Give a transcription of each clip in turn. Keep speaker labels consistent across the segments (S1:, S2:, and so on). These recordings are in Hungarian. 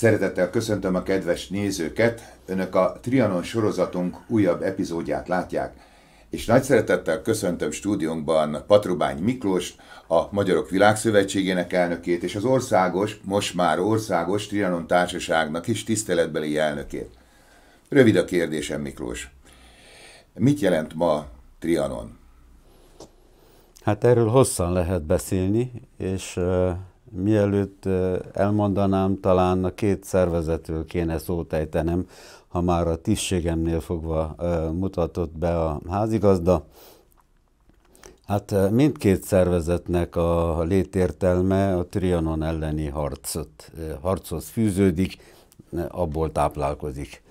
S1: Szeretettel köszöntöm a kedves nézőket! Önök a Trianon sorozatunk újabb epizódját látják, és nagy szeretettel köszöntöm stúdiónkban Patrubány Miklós, a Magyarok Világszövetségének elnökét és az országos, most már országos Trianon Társaságnak is tiszteletbeli elnökét. Rövid a kérdésem, Miklós. Mit jelent ma Trianon?
S2: Hát erről hosszan lehet beszélni, és Mielőtt elmondanám, talán a két szervezetről kéne szót ejtenem, ha már a tisztségemnél fogva mutatott be a házigazda. Hát mindkét szervezetnek a létértelme a Trianon elleni harcot, harchoz fűződik, abból táplálkozik.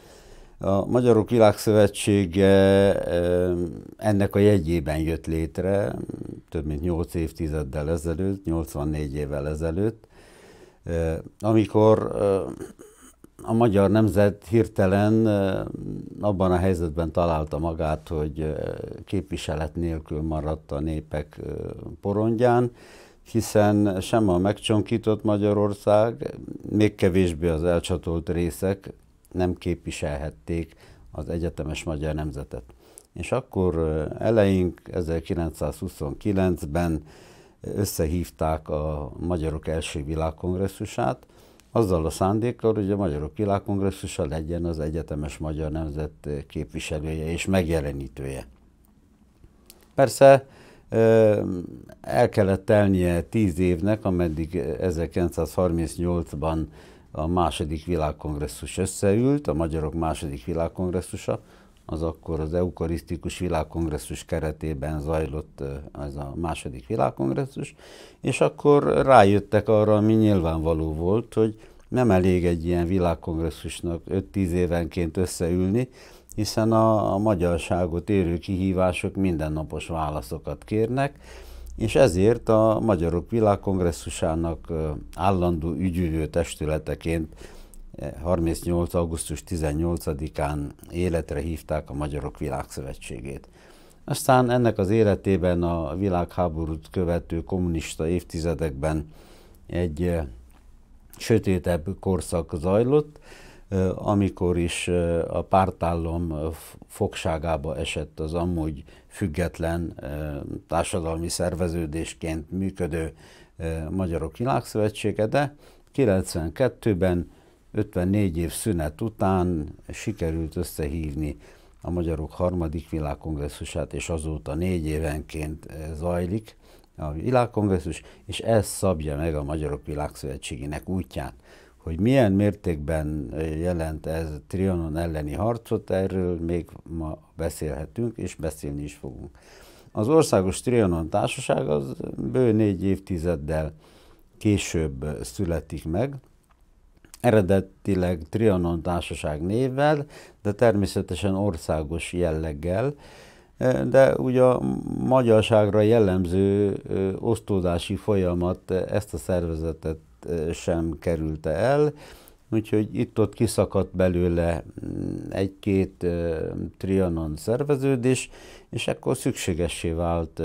S2: A Magyarok Világszövetsége ennek a jegyében jött létre, több mint 8 évtizeddel ezelőtt, 84 évvel ezelőtt, eh, amikor eh, a magyar nemzet hirtelen eh, abban a helyzetben találta magát, hogy képviselet nélkül maradt a népek porondján, hiszen sem a megcsonkított Magyarország, még kevésbé az elcsatolt részek nem képviselhették az egyetemes magyar nemzetet. És akkor eleink 1929-ben összehívták a Magyarok első világkongresszusát, azzal a szándékkal, hogy a Magyarok világkongresszusa legyen az egyetemes magyar nemzet képviselője és megjelenítője. Persze el kellett telnie tíz évnek, ameddig 1938-ban a második világkongresszus összeült, a magyarok második világkongresszusa, az akkor az eukarisztikus világkongresszus keretében zajlott ez a második világkongresszus, és akkor rájöttek arra, ami nyilvánvaló volt, hogy nem elég egy ilyen világkongresszusnak 5-10 évenként összeülni, hiszen a, a magyarságot érő kihívások mindennapos válaszokat kérnek, és ezért a Magyarok Világkongresszusának állandó ügyülő testületeként 38. Eh, augusztus 18-án életre hívták a Magyarok Világszövetségét. Aztán ennek az életében a világháborút követő kommunista évtizedekben egy eh, sötétebb korszak zajlott, eh, amikor is a pártállom fogságába esett az amúgy független társadalmi szerveződésként működő Magyarok Világszövetsége, de 92-ben 54 év szünet után sikerült összehívni a Magyarok harmadik világkongresszusát, és azóta négy évenként zajlik a világkongresszus, és ez szabja meg a Magyarok Világszövetségének útját. Hogy milyen mértékben jelent ez a Trianon elleni harcot, erről még ma beszélhetünk, és beszélni is fogunk. Az Országos Trianon Társaság az bő négy évtizeddel később születik meg, eredetileg Trianon Társaság névvel, de természetesen országos jelleggel, de ugye a magyarságra jellemző osztódási folyamat ezt a szervezetet sem kerülte el, úgyhogy itt-ott kiszakadt belőle mm, egy-két trianon szerveződés, és ekkor szükségessé vált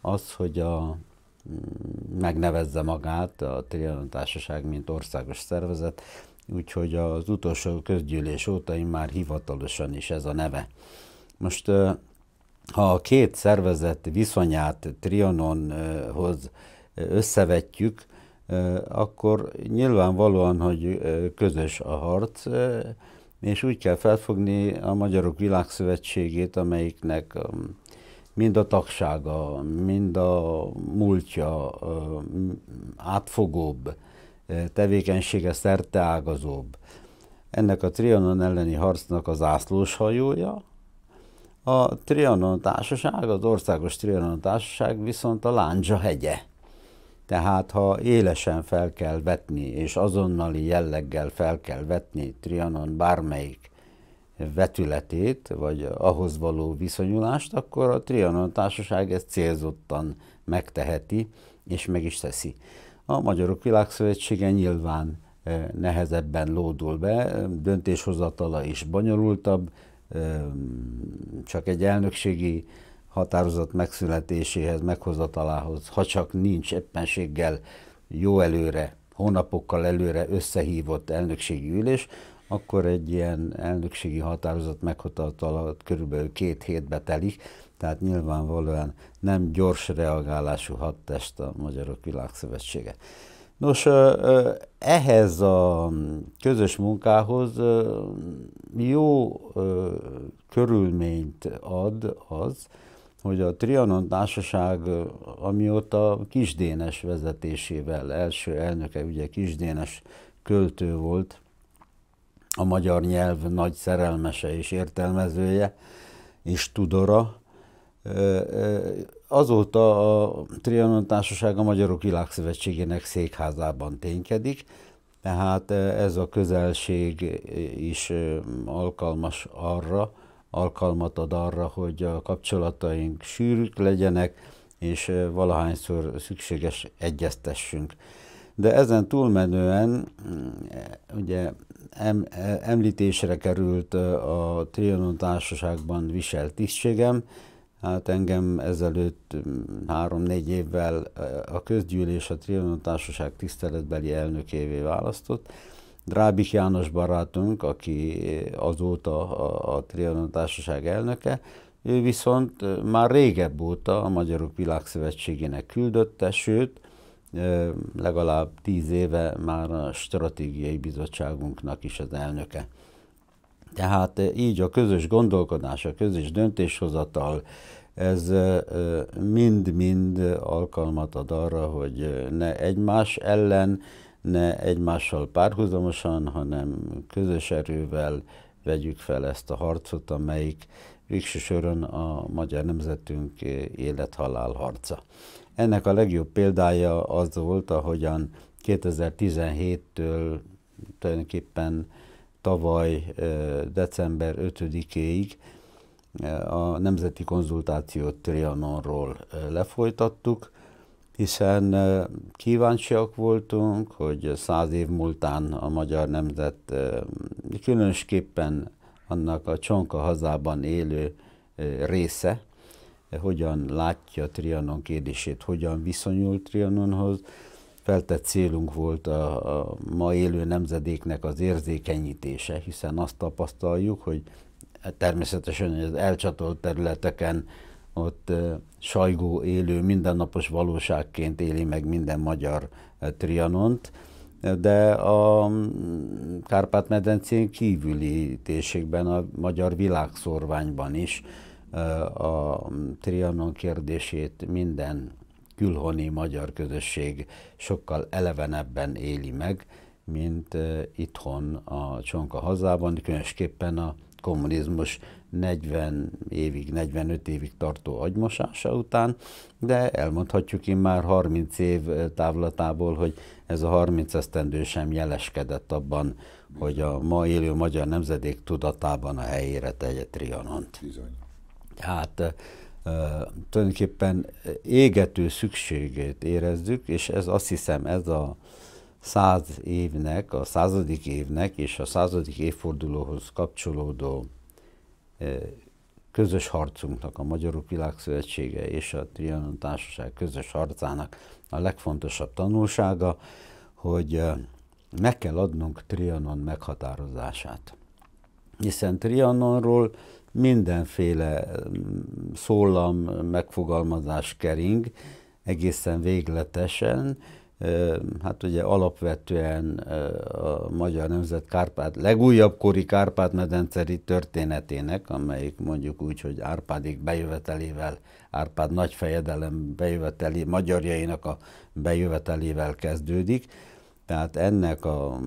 S2: az, hogy a mm, megnevezze magát a Trianon Társaság, mint országos szervezet, úgyhogy az utolsó közgyűlés óta már hivatalosan is ez a neve. Most ha a két szervezet viszonyát Trianonhoz összevetjük, akkor nyilvánvalóan, hogy közös a harc, és úgy kell felfogni a Magyarok Világszövetségét, amelyiknek mind a tagsága, mind a múltja átfogóbb, tevékenysége ágazóbb. Ennek a Trianon elleni harcnak az ászlós hajója, a Trianon társaság, az országos Trianon társaság viszont a Láncsa hegye. Tehát ha élesen fel kell vetni, és azonnali jelleggel fel kell vetni Trianon bármelyik vetületét, vagy ahhoz való viszonyulást, akkor a Trianon társaság ezt célzottan megteheti, és meg is teszi. A Magyarok Világszövetsége nyilván eh, nehezebben lódul be, döntéshozatala is bonyolultabb, eh, csak egy elnökségi határozat megszületéséhez, meghozatalához, ha csak nincs éppenséggel jó előre, hónapokkal előre összehívott elnökségi ülés, akkor egy ilyen elnökségi határozat meghozatalat körülbelül két hétbe telik, tehát nyilvánvalóan nem gyors reagálású hadtest a Magyarok Világszövetsége. Nos, ehhez a közös munkához jó körülményt ad az, hogy a Trianon társaság, amióta Kisdénes vezetésével, első elnöke ugye Kisdénes költő volt, a magyar nyelv nagy szerelmese és értelmezője, és tudora, azóta a Trianon Társaság a Magyarok Világszövetségének székházában ténykedik, tehát ez a közelség is alkalmas arra, alkalmat ad arra, hogy a kapcsolataink sűrűk legyenek, és valahányszor szükséges egyeztessünk. De ezen túlmenően mm, ugye e, említésre került a Trianon társaságban viselt tisztségem, Hát engem ezelőtt mm, három-négy évvel a közgyűlés a Trianon Társaság tiszteletbeli elnökévé választott, Drábik János barátunk, aki azóta a, a Trianon Társaság elnöke, ő viszont már régebb óta a Magyarok Világszövetségének küldötte, sőt, legalább tíz éve már a stratégiai bizottságunknak is az elnöke. Tehát így a közös gondolkodás, a közös döntéshozatal, ez mind-mind alkalmat ad arra, hogy ne egymás ellen, ne egymással párhuzamosan, hanem közös erővel vegyük fel ezt a harcot, amelyik végső soron a magyar nemzetünk élet-halál harca. Ennek a legjobb példája az volt, ahogyan 2017-től tulajdonképpen tavaly december 5-éig a nemzeti konzultációt Trianonról lefolytattuk, hiszen kíváncsiak voltunk, hogy száz év múltán a magyar nemzet, különösképpen annak a csonka hazában élő része, hogyan látja Trianon kérdését, hogyan viszonyul Trianonhoz. Feltett célunk volt a, a ma élő nemzedéknek az érzékenyítése, hiszen azt tapasztaljuk, hogy természetesen az elcsatolt területeken ott sajgó élő, mindennapos valóságként éli meg minden magyar Trianont, de a mm, Kárpát-medencén kívüli térségben, a magyar világszorványban is a mm, Trianon kérdését minden külhoni magyar közösség sokkal elevenebben éli meg, mint itthon a csonka hazában, különösképpen a kommunizmus 40 évig, 45 évig tartó agymosása után, de elmondhatjuk én már 30 év távlatából, hogy ez a 30 esztendő sem jeleskedett abban, hogy a ma élő magyar nemzedék tudatában a helyére tegye Trianont. Bizony. Hát tulajdonképpen égető szükségét érezzük, és ez azt hiszem ez a száz évnek, a századik évnek és a századik évfordulóhoz kapcsolódó közös harcunknak, a Magyarok Világszövetsége és a Trianon Társaság közös harcának a legfontosabb tanulsága, hogy meg kell adnunk Trianon meghatározását. Hiszen Trianonról mindenféle mm, szólam, megfogalmazás kering, egészen végletesen, hát ugye alapvetően a magyar nemzet Kárpát, legújabb kori Kárpát-medenceri történetének, amelyik mondjuk úgy, hogy Árpádik bejövetelével, Árpád nagyfejedelem bejöveteli, magyarjainak a bejövetelével kezdődik. Tehát ennek a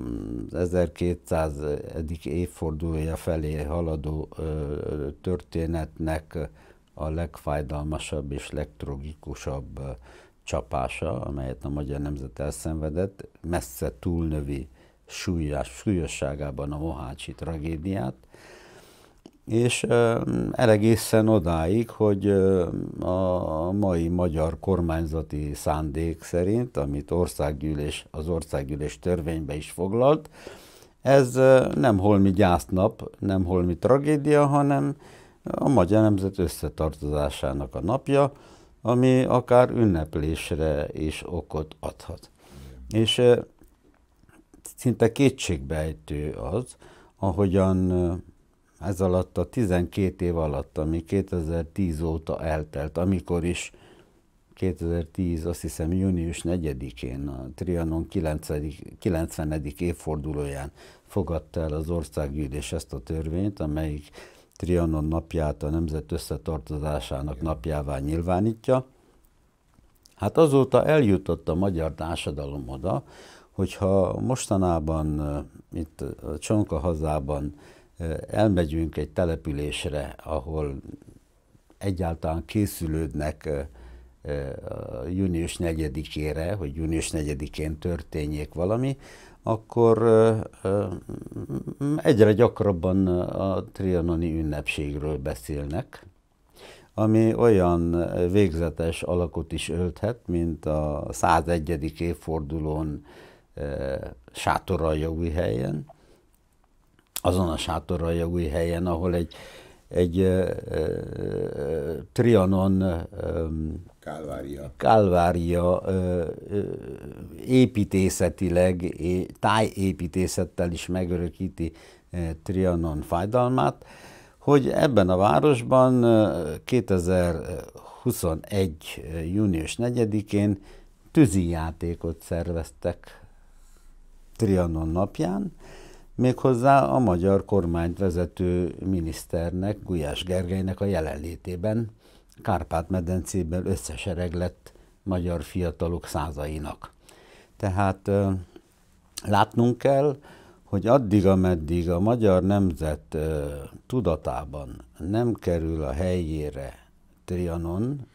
S2: 1200. évfordulója felé haladó történetnek a legfájdalmasabb és legtragikusabb csapása, amelyet a magyar nemzet elszenvedett, messze túlnövi súlyos, súlyosságában a mohácsi tragédiát, és elegészen odáig, hogy a mai magyar kormányzati szándék szerint, amit országgyűlés, az országgyűlés törvénybe is foglalt, ez nem holmi gyásznap, nem holmi tragédia, hanem a magyar nemzet összetartozásának a napja, ami akár ünneplésre is okot adhat. És szinte kétségbejtő az, ahogyan ez alatt a 12 év alatt, ami 2010 óta eltelt, amikor is 2010, azt hiszem június 4-én, a Trianon 9. 90. évfordulóján fogadta el az országgyűlés ezt a törvényt, amelyik Trianon napját a nemzet összetartozásának napjává nyilvánítja. Hát azóta eljutott a magyar társadalom oda, hogyha mostanában eh, itt a Csonka hazában eh, elmegyünk egy településre, ahol egyáltalán készülődnek eh, június 4-ére, hogy június 4-én történjék valami, akkor egyre gyakrabban a trianoni ünnepségről beszélnek, ami olyan végzetes alakot is ölthet, mint a 101. évfordulón sátoraljaúj helyen, azon a sátoraljaúj helyen, ahol egy egy ö, ö, Trianon ö, Kálvária, Kálvária ö, építészetileg, tájépítészettel is megörökíti ö, Trianon fájdalmát, hogy ebben a városban 2021. június 4-én tűzijátékot szerveztek Trianon napján, méghozzá a magyar kormányt vezető miniszternek, Gulyás Gergelynek a jelenlétében kárpát összesereg összesereglett magyar fiatalok százainak. Tehát látnunk kell, hogy addig, ameddig a magyar nemzet tudatában nem kerül a helyére Trianon,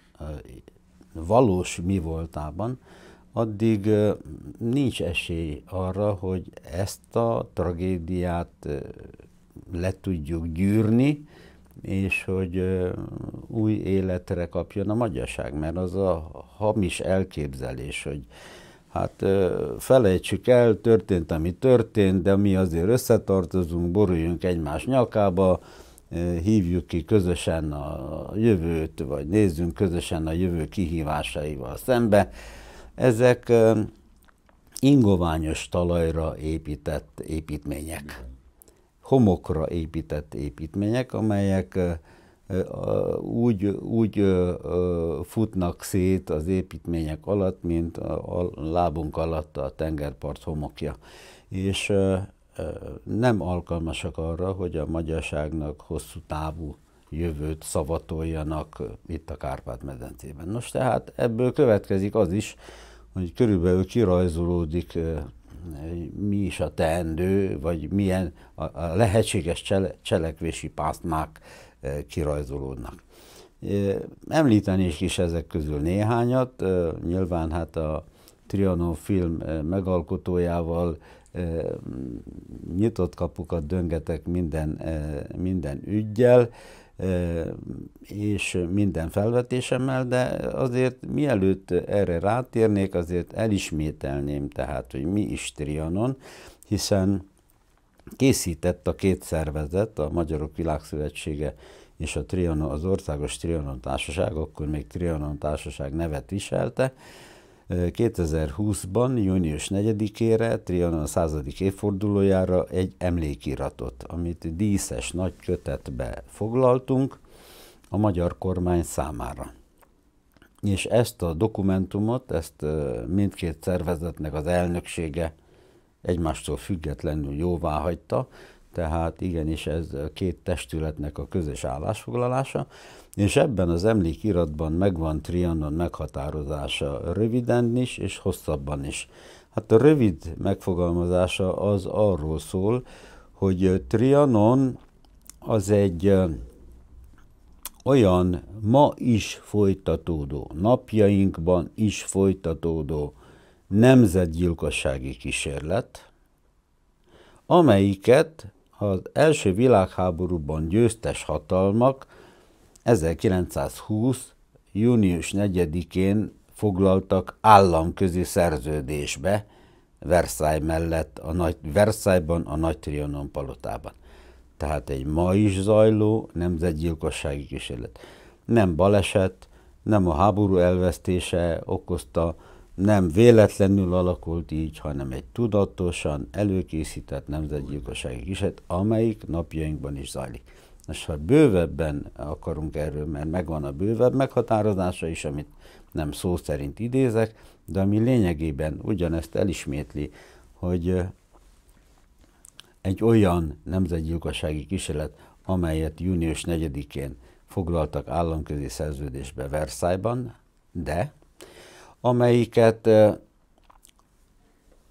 S2: valós mi voltában, addig nincs esély arra, hogy ezt a tragédiát le tudjuk gyűrni, és hogy új életre kapjon a magyarság, mert az a hamis elképzelés, hogy hát felejtsük el, történt, ami történt, de mi azért összetartozunk, boruljunk egymás nyakába, hívjuk ki közösen a jövőt, vagy nézzünk közösen a jövő kihívásaival szembe, ezek ingoványos talajra épített építmények, homokra épített építmények, amelyek úgy, úgy futnak szét az építmények alatt, mint a lábunk alatt a tengerpart homokja. És nem alkalmasak arra, hogy a magyarságnak hosszú távú jövőt szavatoljanak itt a Kárpát-medencében. Nos, tehát ebből következik az is, hogy körülbelül kirajzolódik mi is a teendő, vagy milyen a, lehetséges csele, cselekvési pásztmák kirajzolódnak. Említenék is ezek közül néhányat, nyilván hát a Trianon film megalkotójával nyitott kapukat döngetek minden, minden ügyjel, és minden felvetésemmel, de azért mielőtt erre rátérnék, azért elismételném tehát, hogy mi is Trianon, hiszen készített a két szervezet, a Magyarok Világszövetsége és a Trianon, az Országos Trianon Társaság, akkor még Trianon Társaság nevet viselte, 2020-ban, június 4-ére, Trianon 100. évfordulójára egy emlékiratot, amit díszes nagy kötetbe foglaltunk a magyar kormány számára. És ezt a dokumentumot, ezt mindkét szervezetnek az elnöksége egymástól függetlenül jóvá hagyta, tehát igenis ez két testületnek a közös állásfoglalása, és ebben az emlékiratban megvan Trianon meghatározása röviden is, és hosszabban is. Hát a rövid megfogalmazása az arról szól, hogy Trianon az egy olyan ma is folytatódó, napjainkban is folytatódó nemzetgyilkossági kísérlet, amelyiket ha az első világháborúban győztes hatalmak 1920. június 4-én foglaltak államközi szerződésbe Versailles mellett, a nagy, Versailles-ban, a Nagy Trianon palotában. Tehát egy ma is zajló nemzetgyilkossági kísérlet. Nem baleset, nem a háború elvesztése okozta nem véletlenül alakult így, hanem egy tudatosan előkészített nemzetgyilkossági kísérlet, amelyik napjainkban is zajlik. És ha bővebben akarunk erről, mert megvan a bővebb meghatározása is, amit nem szó szerint idézek, de ami lényegében ugyanezt elismétli, hogy egy olyan nemzetgyilkossági kísérlet, amelyet június 4-én foglaltak államközi szerződésbe Versailles-ban, de amelyiket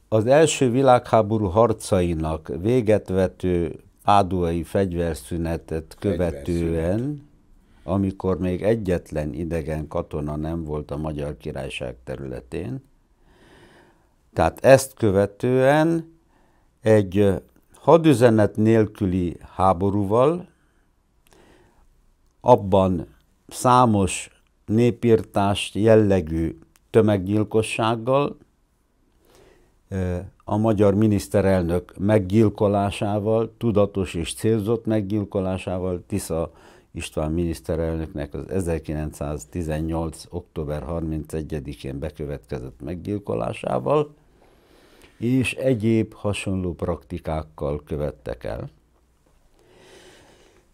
S2: az első világháború harcainak véget vető páduai fegyverszünetet követően, amikor még egyetlen idegen katona nem volt a Magyar Királyság területén, tehát ezt követően egy hadüzenet nélküli háborúval, abban számos népírtást jellegű tömeggyilkossággal, a magyar miniszterelnök meggyilkolásával, tudatos és célzott meggyilkolásával, Tisza István miniszterelnöknek az 1918. október 31-én bekövetkezett meggyilkolásával, és egyéb hasonló praktikákkal követtek el.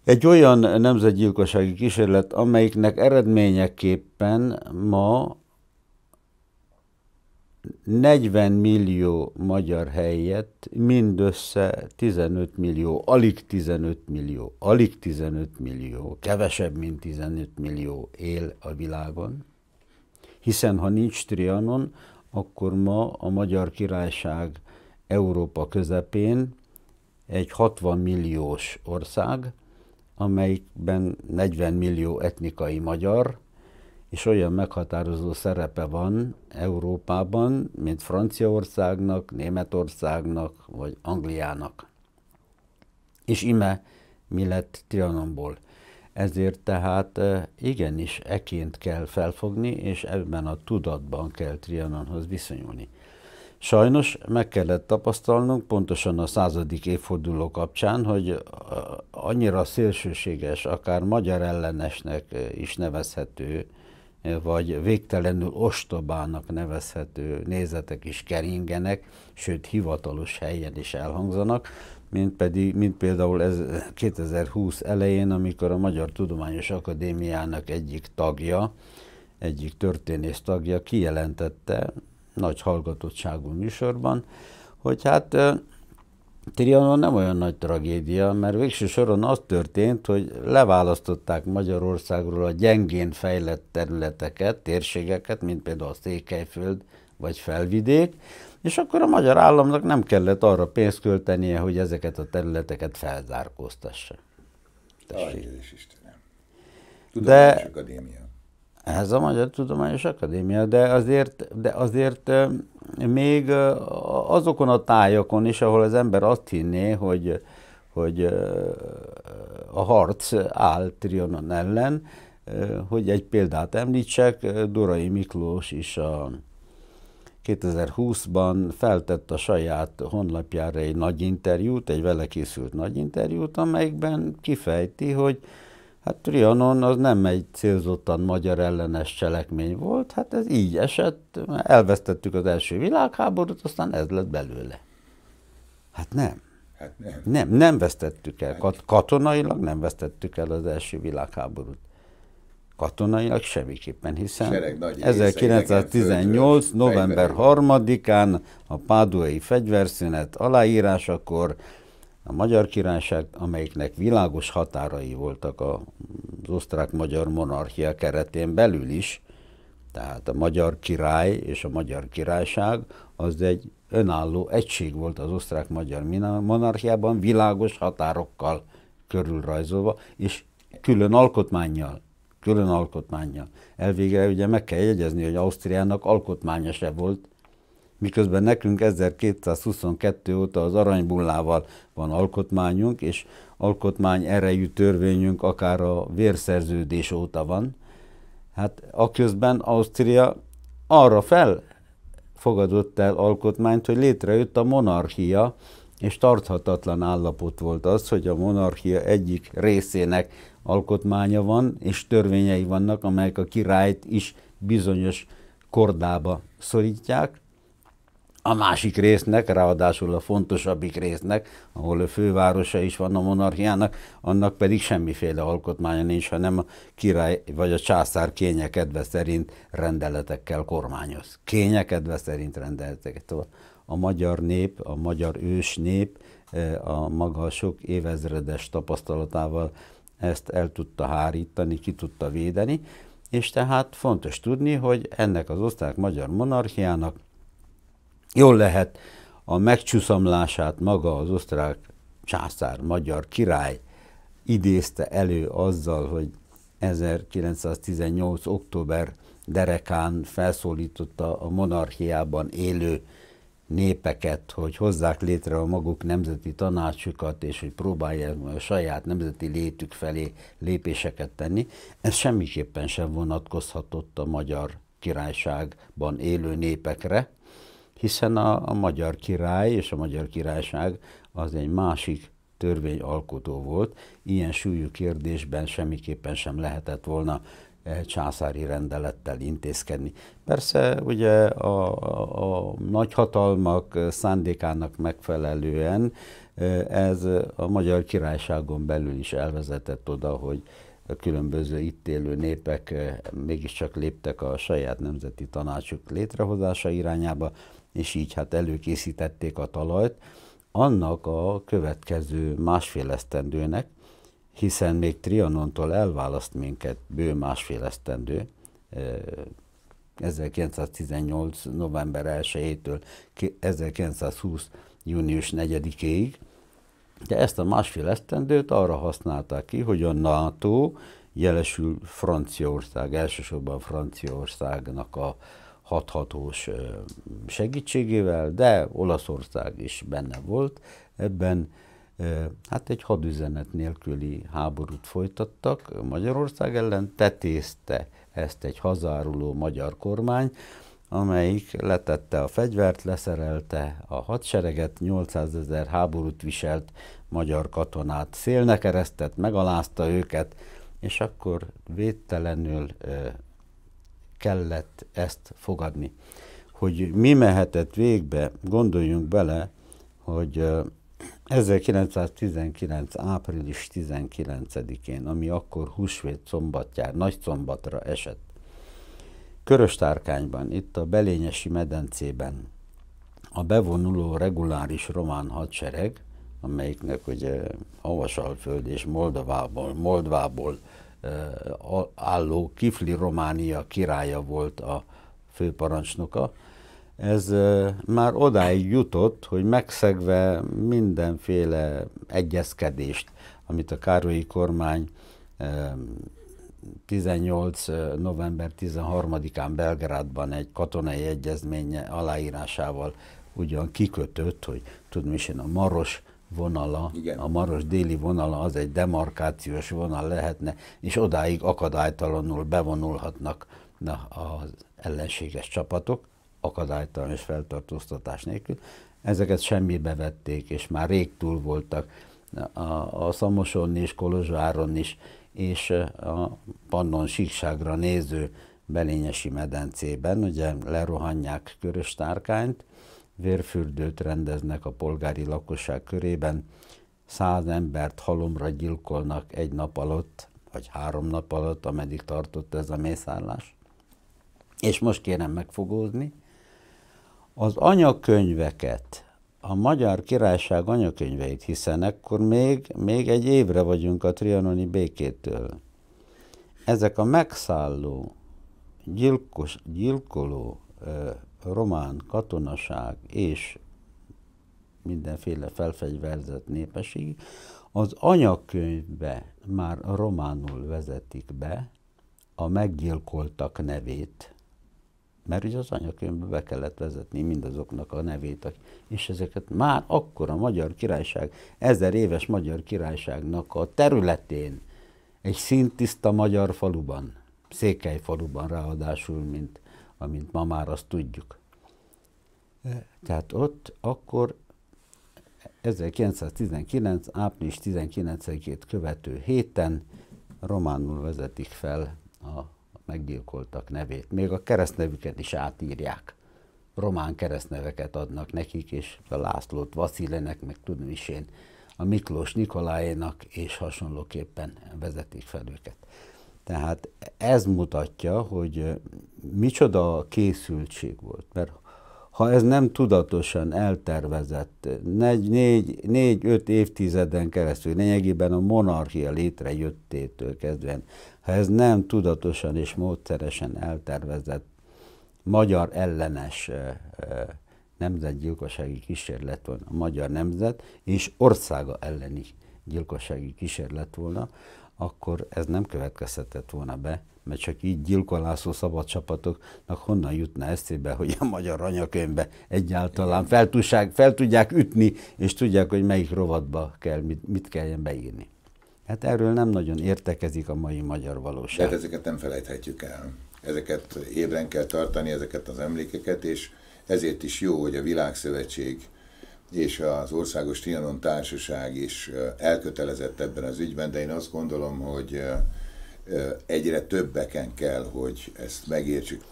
S2: Egy olyan nemzetgyilkossági kísérlet, amelyiknek eredményeképpen ma 40 millió magyar helyett mindössze 15 millió, alig 15 millió, alig 15 millió, kevesebb, mint 15 millió él a világon, hiszen ha nincs Trianon, akkor ma a Magyar Királyság Európa közepén egy 60 milliós ország, amelyikben 40 millió etnikai magyar, és olyan meghatározó szerepe van Európában, mint Franciaországnak, Németországnak vagy Angliának. És ime mi lett Trianonból. Ezért tehát eh, igenis eként kell felfogni, és ebben a tudatban kell Trianonhoz viszonyulni. Sajnos meg kellett tapasztalnunk pontosan a századik évforduló kapcsán, hogy eh, annyira szélsőséges, akár magyar ellenesnek eh, is nevezhető vagy végtelenül ostobának nevezhető nézetek is keringenek, sőt hivatalos helyen is elhangzanak, mint, pedig, mint például ez 2020 elején, amikor a Magyar Tudományos Akadémiának egyik tagja, egyik történész tagja kijelentette nagy hallgatottságú műsorban, hogy hát Trianon nem olyan nagy tragédia, mert végső soron az történt, hogy leválasztották Magyarországról a gyengén fejlett területeket, térségeket, mint például a Székelyföld vagy Felvidék, és akkor a magyar államnak nem kellett arra pénzt költenie, hogy ezeket a területeket felzárkóztassa.
S1: Tessék. Istenem.
S2: De... Akadémia. Ez a Magyar Tudományos Akadémia, de azért, de azért még azokon a tájakon is, ahol az ember azt hinné, hogy, hogy a harc áll Trianon ellen, hogy egy példát említsek, Dorai Miklós is a 2020-ban feltett a saját honlapjára egy nagy interjút, egy vele készült nagy interjút, amelyikben kifejti, hogy Hát Trianon az nem egy célzottan magyar ellenes cselekmény volt, hát ez így esett, elvesztettük az első világháborút, aztán ez lett belőle. Hát nem. Hát nem. Nem, nem vesztettük el. Hát Kat- katonailag nem vesztettük el az első világháborút. Katonailag semmiképpen, hiszen 1918. november 3-án a páduai fegyverszünet aláírásakor a Magyar Királyság, amelyiknek világos határai voltak az osztrák-magyar monarchia keretén belül is, tehát a magyar király és a magyar királyság az egy önálló egység volt az osztrák-magyar monarchiában, világos határokkal körülrajzolva, és külön alkotmányjal. Külön alkotmányjal. Elvégre ugye meg kell jegyezni, hogy Ausztriának alkotmánya se volt, miközben nekünk 1222 óta az aranybullával van alkotmányunk, és alkotmány erejű törvényünk akár a vérszerződés óta van. Hát aközben Ausztria arra fel fogadott el alkotmányt, hogy létrejött a monarchia, és tarthatatlan állapot volt az, hogy a monarchia egyik részének alkotmánya van, és törvényei vannak, amelyek a királyt is bizonyos kordába szorítják, a másik résznek, ráadásul a fontosabbik résznek, ahol a fővárosa is van a monarchiának, annak pedig semmiféle alkotmánya nincs, hanem a király vagy a császár kényekedve szerint rendeletekkel kormányoz. Kényekedve szerint rendeletekkel. A magyar nép, a magyar ős nép eh, a maga sok évezredes tapasztalatával ezt el tudta hárítani, ki tudta védeni, és tehát fontos tudni, hogy ennek az osztrák-magyar monarchiának Jól lehet, a megcsúszamlását maga az osztrák császár, magyar király idézte elő azzal, hogy 1918. október derekán felszólította a monarchiában élő népeket, hogy hozzák létre a maguk nemzeti tanácsukat, és hogy próbálják a saját nemzeti létük felé lépéseket tenni. Ez semmiképpen sem vonatkozhatott a magyar királyságban élő népekre, hiszen a, a magyar király és a magyar királyság az egy másik törvényalkotó volt, ilyen súlyú kérdésben semmiképpen sem lehetett volna eh, császári rendelettel intézkedni. Persze ugye a, a, a nagyhatalmak eh, szándékának megfelelően eh, ez a magyar királyságon belül is elvezetett oda, hogy a különböző itt élő népek mégiscsak léptek a saját nemzeti tanácsuk létrehozása irányába, és így hát előkészítették a talajt, annak a következő másfél esztendőnek, hiszen még Trianontól elválaszt minket bő másfél esztendő, 1918. november 1-től 1920. június 4-ig, de ezt a másfél esztendőt arra használták ki, hogy a NATO jelesül Franciaország, elsősorban Franciaországnak a hathatós segítségével, de Olaszország is benne volt ebben. Hát egy hadüzenet nélküli háborút folytattak Magyarország ellen, tetézte ezt egy hazáruló magyar kormány, amelyik letette a fegyvert, leszerelte a hadsereget, 800 ezer háborút viselt magyar katonát szélnek eresztett, megalázta őket, és akkor védtelenül kellett ezt fogadni. Hogy mi mehetett végbe, gondoljunk bele, hogy 1919. április 19-én, ami akkor húsvét szombatjár, nagy szombatra esett, Köröstárkányban, itt a Belényesi medencében a bevonuló reguláris román hadsereg, amelyiknek ugye Havasalföld és Moldovából, Moldvából álló Kifli Románia királya volt a főparancsnoka. Ez már odáig jutott, hogy megszegve mindenféle egyezkedést, amit a Károlyi kormány 18. november 13-án Belgrádban egy katonai egyezménye aláírásával ugyan kikötött, hogy tudom is én, a Maros vonala, Igen. a Maros déli vonala az egy demarkációs vonal lehetne, és odáig akadálytalanul bevonulhatnak na, az ellenséges csapatok, akadálytalan és feltartóztatás nélkül. Ezeket semmibe vették, és már rég túl voltak a, a Szamoson és Kolozsváron is, és a Pannon síkságra néző belényesi medencében, ugye lerohanják körös tárkányt, vérfürdőt rendeznek a polgári lakosság körében, száz embert halomra gyilkolnak egy nap alatt, vagy három nap alatt, ameddig tartott ez a mészállás. És most kérem megfogózni, az anyakönyveket, a Magyar Királyság anyakönyveit, hiszen ekkor még, még egy évre vagyunk a trianoni békétől. Ezek a megszálló, gyilkos, gyilkoló, román katonaság és mindenféle felfegyverzett népesség, az anyakönyvbe már románul vezetik be a meggyilkoltak nevét, mert ugye az anyakönyvbe be kellett vezetni mindazoknak a nevét, és ezeket már akkor a Magyar Királyság, ezer éves Magyar Királyságnak a területén, egy szintiszta magyar faluban, Székely faluban ráadásul, mint amint ma már azt tudjuk. Tehát ott akkor 1919. április 19-ét követő héten románul vezetik fel a meggyilkoltak nevét. Még a keresztnevüket is átírják. Román keresztneveket adnak nekik, és a Lászlót Vacílenek, meg tudom is én, a Miklós Nikolájénak, és hasonlóképpen vezetik fel őket. Tehát ez mutatja, hogy micsoda készültség volt. Mert ha ez nem tudatosan eltervezett, négy, öt négy, évtizeden keresztül, lényegében a monarchia létrejöttétől kezdve, ha ez nem tudatosan és módszeresen eltervezett magyar ellenes nemzetgyilkossági kísérlet volna, a magyar nemzet és országa elleni gyilkossági kísérlet volna, akkor ez nem következhetett volna be, mert csak így gyilkolászó szabad csapatoknak honnan jutna eszébe, hogy a magyar anyakönyvbe egyáltalán fel, tudság, fel tudják ütni, és tudják, hogy melyik rovatba kell, mit, mit kelljen beírni. Hát erről nem nagyon értekezik a mai magyar valóság. Tehát ezeket nem felejthetjük
S1: el. Ezeket ébren kell tartani, ezeket az emlékeket, és ezért is jó, hogy a Világszövetség és az Országos Tianon Társaság is elkötelezett ebben az ügyben, de én azt gondolom, hogy egyre többeken kell, hogy ezt megértsük.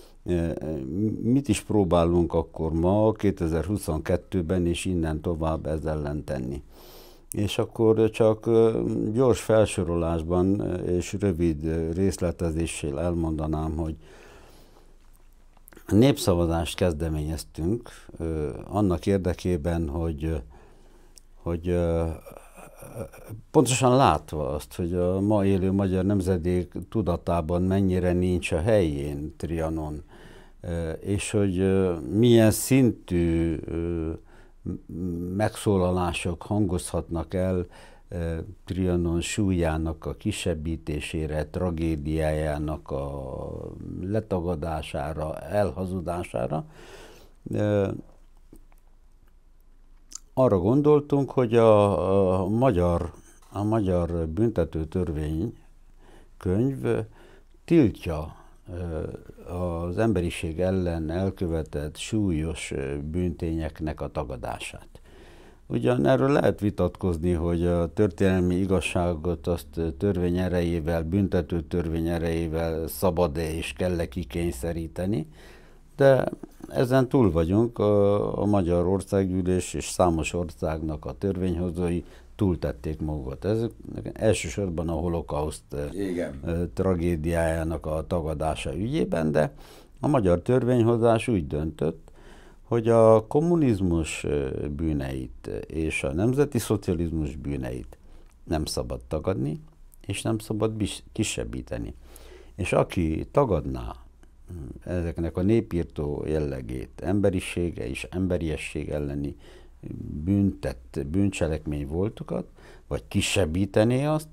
S2: Mit is próbálunk akkor ma, 2022-ben és innen tovább ez ellen tenni? És akkor csak gyors felsorolásban és rövid részletezéssel elmondanám, hogy népszavazást kezdeményeztünk annak érdekében, hogy, hogy pontosan látva azt, hogy a ma élő magyar nemzedék tudatában mennyire nincs a helyén Trianon, és hogy milyen szintű megszólalások hangozhatnak el Trianon súlyának a kisebbítésére, tragédiájának a letagadására, elhazudására. Arra gondoltunk, hogy a, a magyar, a magyar büntető könyv tiltja az emberiség ellen elkövetett súlyos bűntényeknek a tagadását. Ugyan erről lehet vitatkozni, hogy a történelmi igazságot azt törvény erejével, büntető törvény erejével szabad-e és kell-e kikényszeríteni, de ezen túl vagyunk, a, a Magyar Országgyűlés és számos országnak a törvényhozói túltették magukat. Ez elsősorban a holokauszt Igen. tragédiájának a tagadása ügyében, de a magyar törvényhozás úgy döntött, hogy a kommunizmus bűneit és a nemzeti szocializmus bűneit nem szabad tagadni, és nem szabad kisebbíteni. És aki tagadná mm, ezeknek a népírtó jellegét, emberisége és emberiesség elleni büntett bűncselekmény voltukat, vagy kisebbítené azt,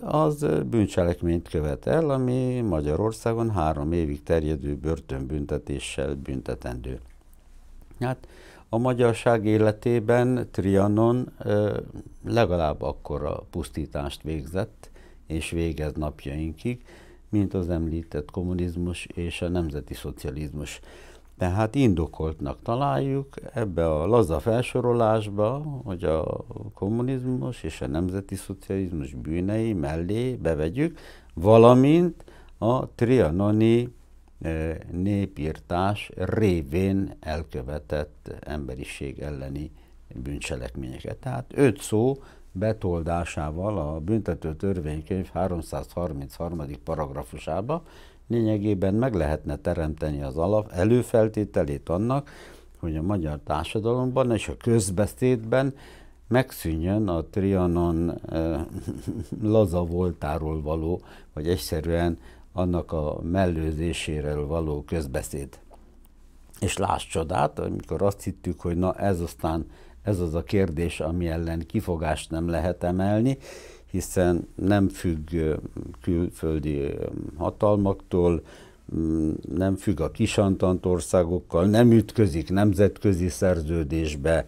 S2: az bűncselekményt követ el, ami Magyarországon három évig terjedő börtönbüntetéssel büntetendő. Hát a magyarság életében Trianon legalább akkora pusztítást végzett, és végez napjainkig, mint az említett kommunizmus és a nemzeti szocializmus. Tehát indokoltnak találjuk ebbe a laza felsorolásba, hogy a kommunizmus és a nemzeti szocializmus bűnei mellé bevegyük, valamint a trianoni népírtás révén elkövetett emberiség elleni bűncselekményeket. Tehát öt szó betoldásával a büntető törvénykönyv 333. paragrafusába lényegében meg lehetne teremteni az alap előfeltételét annak, hogy a magyar társadalomban és a közbeszédben megszűnjön a Trianon eh, laza voltáról való, vagy egyszerűen annak a mellőzéséről való közbeszéd. És láss csodát, amikor azt hittük, hogy na ez aztán ez az a kérdés, ami ellen kifogást nem lehet emelni, hiszen nem függ külföldi hatalmaktól, nem függ a kisantant országokkal, nem ütközik nemzetközi szerződésbe,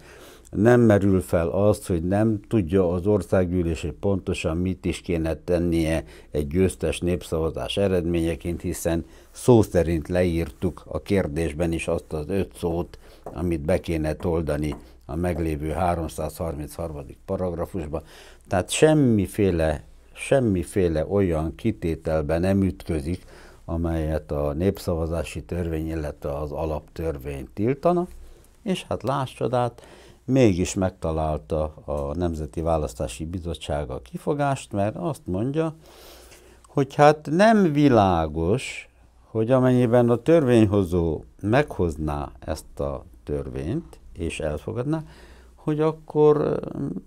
S2: nem merül fel azt, hogy nem tudja az országgyűlés, hogy pontosan mit is kéne tennie egy győztes népszavazás eredményeként, hiszen szó szerint leírtuk a kérdésben is azt az öt szót, amit be kéne oldani a meglévő 333. paragrafusba. Tehát semmiféle, semmiféle olyan kitételben nem ütközik, amelyet a népszavazási törvény, illetve az alaptörvény tiltana, és hát lássadát mégis megtalálta a Nemzeti Választási Bizottság a kifogást, mert azt mondja, hogy hát nem világos, hogy amennyiben a törvényhozó meghozná ezt a törvényt, és elfogadná, hogy akkor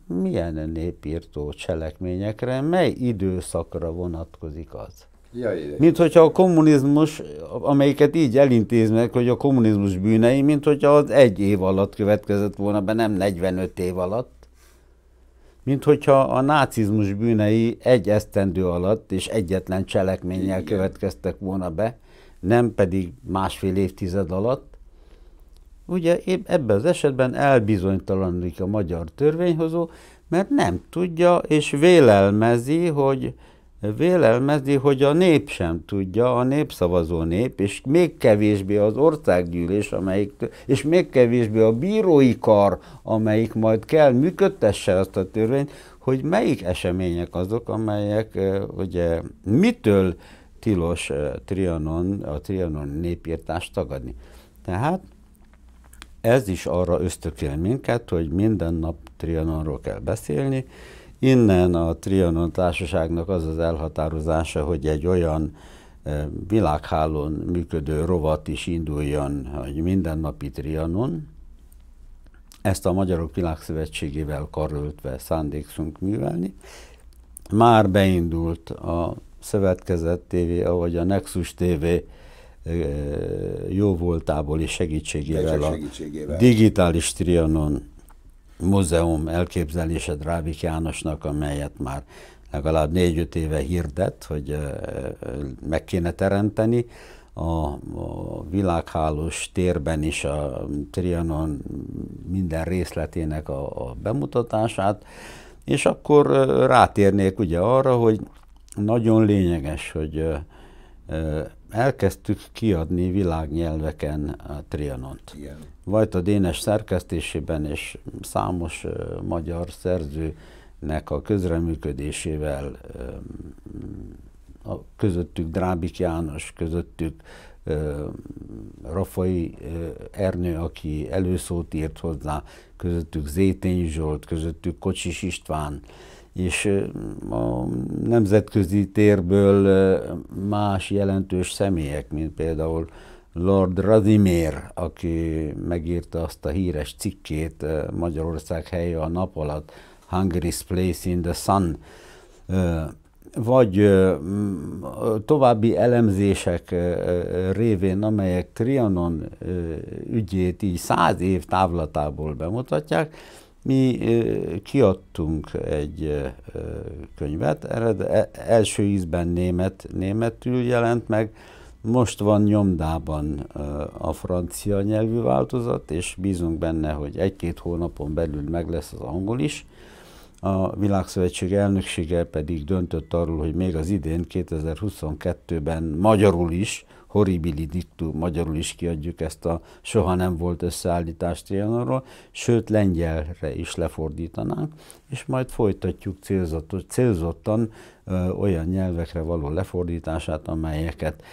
S2: milyen népírtó cselekményekre, mely időszakra vonatkozik az.
S1: Ja, mint
S2: hogyha a kommunizmus, amelyiket így elintéznek, hogy a kommunizmus bűnei, mint hogyha az egy év alatt következett volna be, nem 45 év alatt. Mint hogyha a nácizmus bűnei egy esztendő alatt és egyetlen cselekménnyel Igen. következtek volna be, nem pedig másfél évtized alatt. Ugye ebben az esetben elbizonytalanodik a magyar törvényhozó, mert nem tudja és vélelmezi, hogy vélelmezni, hogy a nép sem tudja, a népszavazó nép, és még kevésbé az országgyűlés, amelyik, és még kevésbé a bírói kar, amelyik majd kell működtesse azt a törvényt, hogy melyik események azok, amelyek ugye mitől tilos Trianon, a Trianon népírtást tagadni. Tehát ez is arra ösztökél minket, hogy minden nap Trianonról kell beszélni, Innen a Trianon Társaságnak az az elhatározása, hogy egy olyan eh, világhálón működő rovat is induljon, hogy mindennapi Trianon. Ezt a Magyarok Világszövetségével karöltve szándékszunk művelni. Már beindult a Szövetkezet TV, ahogy a Nexus TV eh, jó voltából és segítségével, segítségével. a digitális Trianon múzeum elképzelése Drávik Jánosnak, amelyet már legalább négy-öt éve hirdet, hogy meg kéne teremteni. A, a világhálós térben is a Trianon minden részletének a, a bemutatását, és akkor rátérnék ugye arra, hogy nagyon lényeges, hogy elkezdtük kiadni világnyelveken a eh, Trianont. Igen. Vajta Dénes szerkesztésében és számos eh, magyar szerzőnek a közreműködésével eh, a, közöttük Drábik János, közöttük uh, Rafai Ernő, aki előszót írt hozzá, közöttük Zétény Zsolt, közöttük Kocsis István, és a nemzetközi térből más jelentős személyek, mint például Lord Radimir, aki megírta azt a híres cikkét Magyarország helye a nap alatt, Hungary's Place in the Sun, vagy további elemzések révén, amelyek Trianon ügyét így száz év távlatából bemutatják, mi kiadtunk egy könyvet, ered, e, első ízben német, németül jelent meg, most van nyomdában a francia nyelvű változat, és bízunk benne, hogy egy-két hónapon belül meg lesz az angol is. A Világszövetség elnöksége pedig döntött arról, hogy még az idén, 2022-ben magyarul is horribili dictu, magyarul is kiadjuk ezt a soha nem volt összeállítást Trianonról, sőt lengyelre is lefordítanánk, és majd folytatjuk célzott, célzottan ö, olyan nyelvekre való lefordítását, amelyeket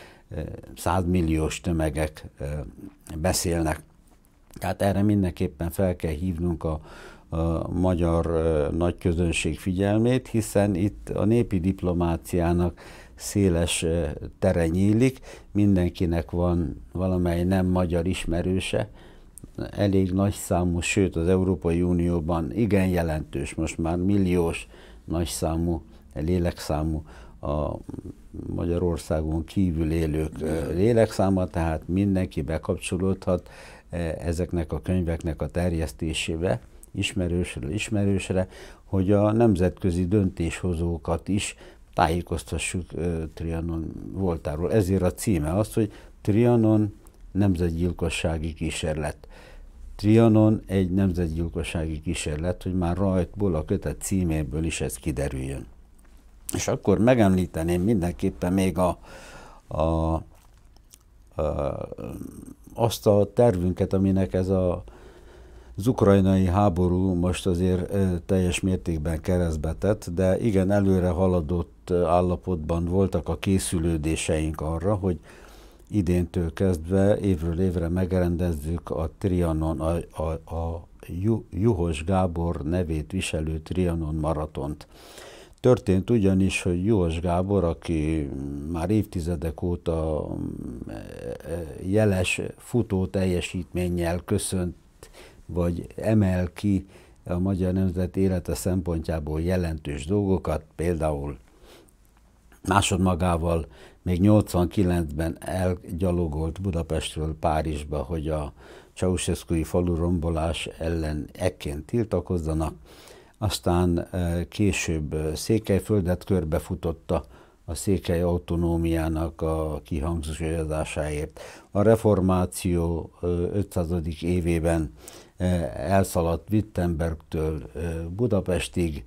S2: százmilliós tömegek ö, beszélnek. Tehát erre mindenképpen fel kell hívnunk a, a magyar nagy közönség figyelmét, hiszen itt a népi diplomáciának széles tere nyílik, mindenkinek van valamely nem magyar ismerőse, elég nagy számú, sőt az Európai Unióban igen jelentős, most már milliós nagy számú, lélekszámú a Magyarországon kívül élők lélekszáma, tehát mindenki bekapcsolódhat e, ezeknek a könyveknek a terjesztésébe ismerősről ismerősre, hogy a nemzetközi döntéshozókat is tájékoztassuk Trianon voltáról. Ezért a címe az, hogy Trianon nemzetgyilkossági kísérlet. Trianon egy nemzetgyilkossági kísérlet, hogy már rajtból a kötet címéből is ez kiderüljön. És akkor megemlíteném mindenképpen még a, a, a azt a tervünket, aminek ez a az ukrajnai háború most azért teljes mértékben keresztbe tett, de igen, előre haladott állapotban voltak a készülődéseink arra, hogy idéntől kezdve évről évre megrendezzük a Trianon, a, a, a Juhos Gábor nevét viselő Trianon maratont. Történt ugyanis, hogy Juhos Gábor, aki már évtizedek óta mm, e, e, jeles futó teljesítménnyel köszönt vagy emel ki a magyar nemzet élete szempontjából jelentős dolgokat, például másodmagával még 89-ben elgyalogolt Budapestről Párizsba, hogy a Ceausescu-i falu rombolás ellen ekként tiltakozzanak, aztán e, később e, Székelyföldet körbefutotta a székely autonómiának a kihangzózásáért. A reformáció 500. E, évében Eh, elszaladt Wittenbergtől eh, Budapestig,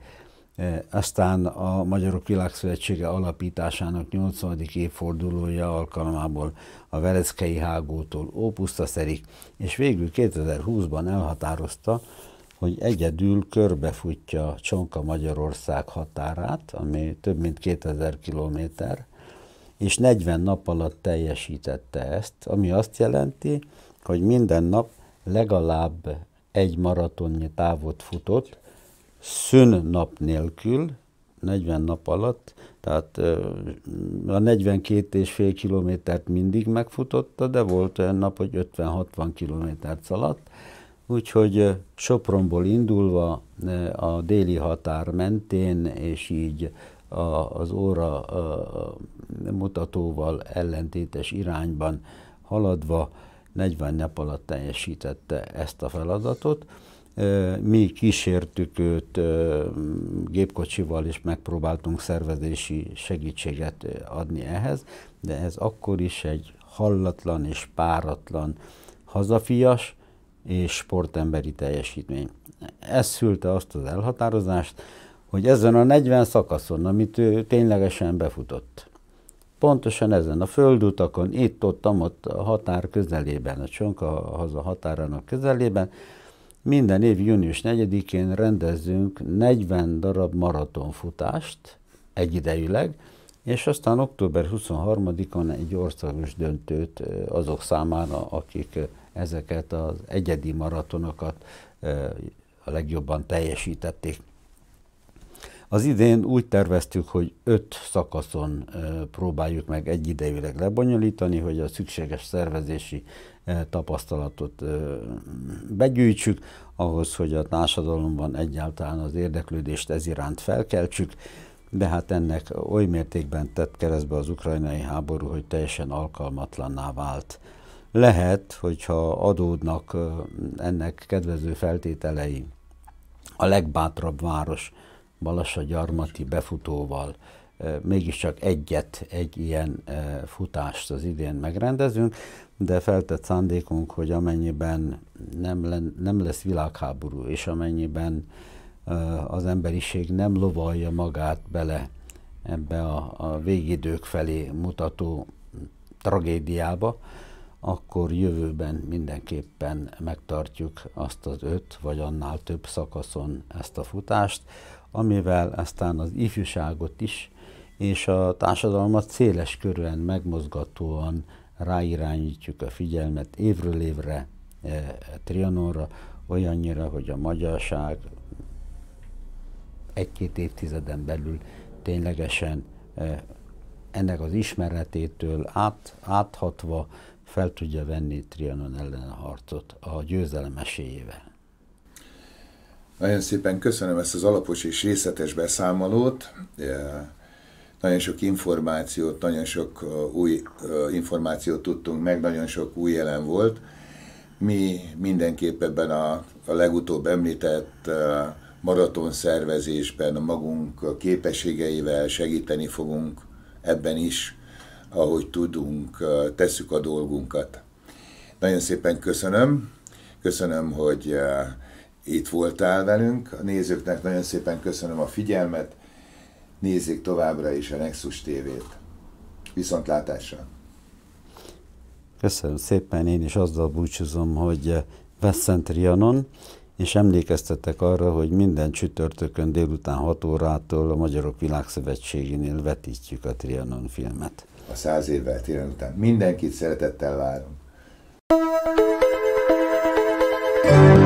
S2: eh, aztán a Magyarok Világszövetsége alapításának 80. évfordulója alkalmából a Vereckei hágótól Ópusztaszerig, és végül 2020-ban elhatározta, hogy egyedül körbefutja Csonka Magyarország határát, ami több mint 2000 kilométer, és 40 nap alatt teljesítette ezt, ami azt jelenti, hogy minden nap legalább egy maratonnyi távot futott, szűn nap nélkül, 40 nap alatt, tehát a 42 és fél kilométert mindig megfutotta, de volt olyan nap, hogy 50-60 kilométert szaladt, úgyhogy Sopronból indulva a déli határ mentén, és így a, az óra a, mutatóval ellentétes irányban haladva 40 nap alatt teljesítette ezt a feladatot. Mi kísértük őt gépkocsival, és megpróbáltunk szervezési segítséget adni ehhez, de ez akkor is egy hallatlan és páratlan hazafias és sportemberi teljesítmény. Ez szülte azt az elhatározást, hogy ezen a 40 szakaszon, amit ő ténylegesen befutott, Pontosan ezen a földutakon, itt, ott, ott a határ közelében, a Csonka haza határának közelében, minden év június 4-én rendezzünk 40 darab maratonfutást egyidejűleg, és aztán október 23-on egy országos döntőt azok számára, akik ezeket az egyedi maratonokat a legjobban teljesítették. Az idén úgy terveztük, hogy öt szakaszon próbáljuk meg egyidejűleg lebonyolítani, hogy a szükséges szervezési tapasztalatot begyűjtsük, ahhoz, hogy a társadalomban egyáltalán az érdeklődést ez iránt felkeltsük, de hát ennek oly mértékben tett keresztbe az ukrajnai háború, hogy teljesen alkalmatlanná vált. Lehet, hogyha adódnak ennek kedvező feltételei, a legbátrabb város Balassa Gyarmati befutóval mégiscsak egyet, egy ilyen futást az idén megrendezünk, de feltett szándékunk, hogy amennyiben nem, len, nem lesz világháború, és amennyiben az emberiség nem lovalja magát bele ebbe a, a végidők felé mutató tragédiába, akkor jövőben mindenképpen megtartjuk azt az öt vagy annál több szakaszon ezt a futást, amivel aztán az ifjúságot is és a társadalmat széles körülön megmozgatóan ráirányítjuk a figyelmet évről évre e, Trianonra, olyannyira, hogy a magyarság egy-két évtizeden belül ténylegesen e, ennek az ismeretétől át, áthatva fel tudja venni Trianon ellen a harcot a győzelem
S1: esélyével. Nagyon szépen köszönöm ezt az alapos és részletes beszámolót. Nagyon sok információt, nagyon sok új információt tudtunk meg, nagyon sok új jelen volt. Mi mindenképp ebben a, a legutóbb említett maraton szervezésben a magunk képességeivel segíteni fogunk ebben is, ahogy tudunk, tesszük a dolgunkat. Nagyon szépen köszönöm. Köszönöm, hogy itt voltál velünk. A nézőknek nagyon szépen köszönöm a figyelmet. Nézzék továbbra is a Nexus TV-t. Viszontlátásra!
S2: Köszönöm szépen, én is azzal búcsúzom, hogy eh, Veszent Trianon, és emlékeztetek arra, hogy minden csütörtökön délután 6 órától a Magyarok Világszövetségénél vetítjük a Trianon filmet.
S1: A száz évvel Trianon után. Mindenkit szeretettel várom. thank you